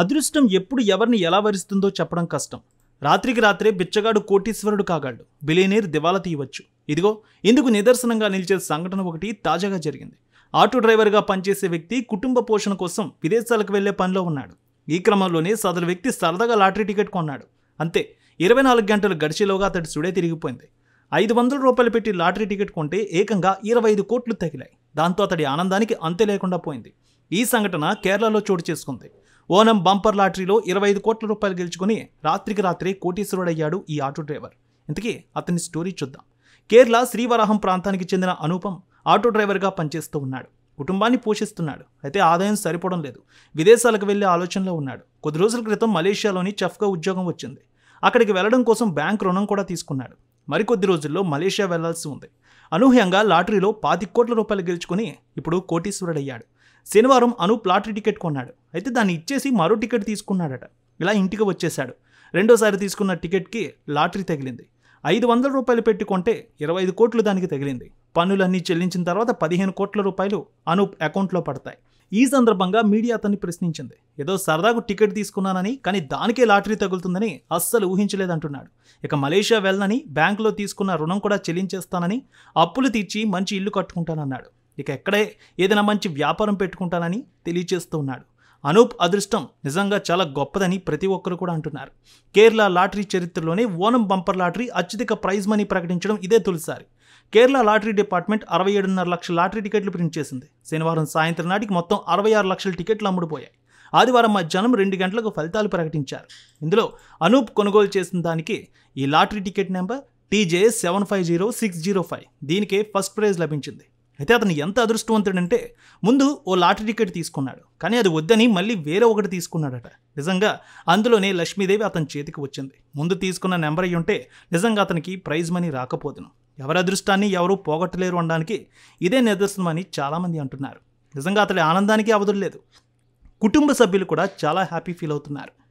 అదృష్టం ఎప్పుడు ఎవరిని ఎలా వరిస్తుందో చెప్పడం కష్టం రాత్రికి రాత్రే బిచ్చగాడు కోటీశ్వరుడు కాగాడు బిలీనీర్ దివాలా తీయవచ్చు ఇదిగో ఇందుకు నిదర్శనంగా నిలిచే సంఘటన ఒకటి తాజాగా జరిగింది ఆటో డ్రైవర్గా పనిచేసే వ్యక్తి కుటుంబ పోషణ కోసం విదేశాలకు వెళ్లే పనిలో ఉన్నాడు ఈ క్రమంలోనే సదరు వ్యక్తి సరదాగా లాటరీ టికెట్ కొన్నాడు అంతే ఇరవై నాలుగు గంటలు గడిచేలోగా అతడి సుడే తిరిగిపోయింది ఐదు వందల రూపాయలు పెట్టి లాటరీ టికెట్ కొంటే ఏకంగా ఇరవై ఐదు కోట్లు తగిలాయి దాంతో అతడి ఆనందానికి అంతే లేకుండా పోయింది ఈ సంఘటన కేరళలో చోటు చేసుకుంది ఓనం బంపర్ లాటరీలో ఇరవై ఐదు కోట్ల రూపాయలు గెలుచుకుని రాత్రికి రాత్రే కోటీశ్వరుడయ్యాడు ఈ ఆటో డ్రైవర్ ఇంతకీ అతని స్టోరీ చూద్దాం కేరళ శ్రీవరాహం ప్రాంతానికి చెందిన అనూపం ఆటో డ్రైవర్గా పనిచేస్తూ ఉన్నాడు కుటుంబాన్ని పోషిస్తున్నాడు అయితే ఆదాయం సరిపోవడం లేదు విదేశాలకు వెళ్ళే ఆలోచనలో ఉన్నాడు కొద్ది రోజుల క్రితం మలేషియాలోని చఫ్గా ఉద్యోగం వచ్చింది అక్కడికి వెళ్ళడం కోసం బ్యాంక్ రుణం కూడా తీసుకున్నాడు మరికొద్ది రోజుల్లో మలేషియా వెళ్లాల్సి ఉంది అనూహ్యంగా లాటరీలో పాతి కోట్ల రూపాయలు గెలుచుకుని ఇప్పుడు కోటీశ్వరుడయ్యాడు శనివారం అను లాటరీ టికెట్ కొన్నాడు అయితే దాన్ని ఇచ్చేసి మరో టికెట్ తీసుకున్నాడట ఇలా ఇంటికి వచ్చేశాడు రెండోసారి తీసుకున్న టికెట్కి లాటరీ తగిలింది ఐదు వందల రూపాయలు పెట్టుకుంటే ఇరవై ఐదు కోట్లు దానికి తగిలింది పన్నులన్నీ చెల్లించిన తర్వాత పదిహేను కోట్ల రూపాయలు అనూప్ అకౌంట్లో పడతాయి ఈ సందర్భంగా మీడియా అతన్ని ప్రశ్నించింది ఏదో సరదాకు టికెట్ తీసుకున్నానని కానీ దానికే లాటరీ తగులుతుందని అస్సలు ఊహించలేదంటున్నాడు ఇక మలేషియా వెళ్ళనని బ్యాంకులో తీసుకున్న రుణం కూడా చెల్లించేస్తానని అప్పులు తీర్చి మంచి ఇల్లు కట్టుకుంటానన్నాడు ఇక ఎక్కడే ఏదైనా మంచి వ్యాపారం పెట్టుకుంటానని తెలియచేస్తున్నాడు అనూప్ అదృష్టం నిజంగా చాలా గొప్పదని ప్రతి ఒక్కరు కూడా అంటున్నారు కేరళ లాటరీ చరిత్రలోనే ఓనం బంపర్ లాటరీ అత్యధిక ప్రైజ్ మనీ ప్రకటించడం ఇదే తొలిసారి కేరళ లాటరీ డిపార్ట్మెంట్ అరవై ఏడున్నర లక్షల లాటరీ టికెట్లు ప్రింట్ చేసింది శనివారం సాయంత్రం నాటికి మొత్తం అరవై ఆరు లక్షల టికెట్లు అమ్ముడుపోయాయి ఆదివారం మధ్యాహ్నం రెండు గంటలకు ఫలితాలు ప్రకటించారు ఇందులో అనూప్ కొనుగోలు చేసిన దానికి ఈ lottery ticket number TJS seven five zero six zero five దీనికే ఫస్ట్ ప్రైజ్ లభించింది అయితే అతను ఎంత అదృష్టవంతుడంటే ముందు ఓ లాటరీ టికెట్ తీసుకున్నాడు కానీ అది వద్దని మళ్ళీ వేరే ఒకటి తీసుకున్నాడట నిజంగా అందులోనే లక్ష్మీదేవి అతని చేతికి వచ్చింది ముందు తీసుకున్న నెంబర్ అయి ఉంటే నిజంగా అతనికి ప్రైజ్ మనీ రాకపోదును ఎవరి అదృష్టాన్ని ఎవరూ పోగొట్టలేరు అనడానికి ఇదే నిదర్శనం అని చాలామంది అంటున్నారు నిజంగా అతడి ఆనందానికి అవధులు లేదు కుటుంబ సభ్యులు కూడా చాలా హ్యాపీ ఫీల్ అవుతున్నారు